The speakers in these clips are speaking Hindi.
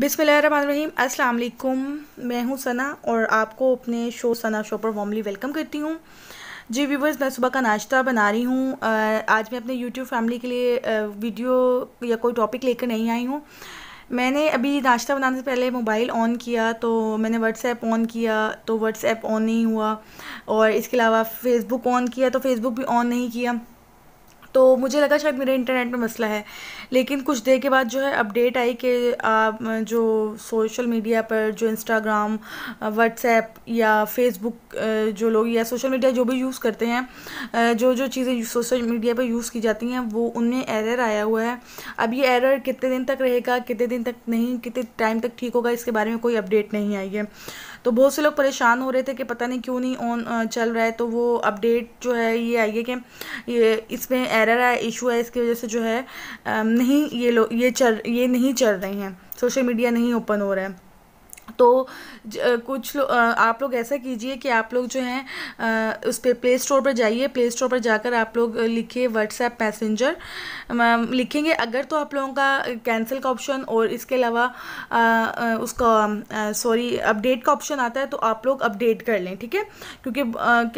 बिसमीम अस्सलाम वालेकुम मैं हूं सना और आपको अपने शो सना शो पर वार्मली वेलकम करती हूं जी व्यूवर्स मैं सुबह का नाश्ता बना रही हूँ आज मैं अपने यूट्यूब फैमिली के लिए वीडियो या कोई टॉपिक लेकर नहीं आई हूँ मैंने अभी नाश्ता बनाने से पहले मोबाइल ऑन किया तो मैंने व्हाट्सएप ऑन किया तो व्हाट्सएप ऑन नहीं हुआ और इसके अलावा फ़ेसबुक ऑन किया तो फ़ेसबुक भी ऑन नहीं किया तो मुझे लगा शायद मेरे इंटरनेट में मसला है लेकिन कुछ देर के बाद जो है अपडेट आई कि आप जो सोशल मीडिया पर जो इंस्टाग्राम व्हाट्सएप या फेसबुक जो लोग या सोशल मीडिया जो भी यूज़ करते हैं जो जो चीज़ें सोशल मीडिया पर यूज़ की जाती हैं वो उनमें एरर आया हुआ है अब ये एरर कितने दिन तक रहेगा कितने दिन तक नहीं कितने टाइम तक ठीक होगा इसके बारे में कोई अपडेट नहीं आई है तो बहुत से लोग परेशान हो रहे थे कि पता नहीं क्यों नहीं ऑन चल रहा है तो वो अपडेट जो है ये आई है कि ये इसमें एरर है इशू है इसकी वजह से जो है नहीं ये लोग ये चल ये नहीं चल रहे हैं सोशल मीडिया नहीं ओपन हो रहा है तो कुछ लो, आप लोग ऐसा कीजिए कि आप लोग जो हैं उस पर प्ले स्टोर पर जाइए प्ले स्टोर पर जाकर आप लोग लिखिए व्हाट्सएप मैसेंजर लिखेंगे अगर तो आप लोगों का कैंसिल का ऑप्शन और इसके अलावा उसका सॉरी अपडेट का ऑप्शन आता है तो आप लोग अपडेट कर लें ठीक है क्योंकि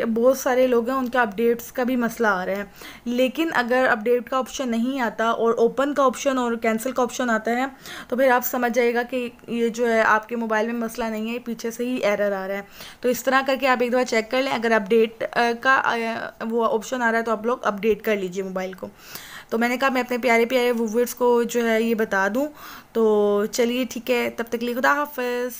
बहुत सारे लोग हैं उनके अपडेट्स का भी मसला आ रहा है लेकिन अगर अपडेट का ऑप्शन नहीं आता और ओपन का ऑप्शन और कैंसिल का ऑप्शन आता है तो फिर आप समझ जाइएगा कि ये जो है आपके मोबाइल मोबाइल में मसला नहीं है पीछे से ही एरर आ रहा है तो इस तरह करके आप एक दफ़ा चेक कर लें अगर अपडेट का वो ऑप्शन आ रहा है तो आप लोग अपडेट कर लीजिए मोबाइल को तो मैंने कहा मैं अपने प्यारे प्यारे वूवर्स को जो है ये बता दूँ तो चलिए ठीक है तब तक लिए खुदा हाफ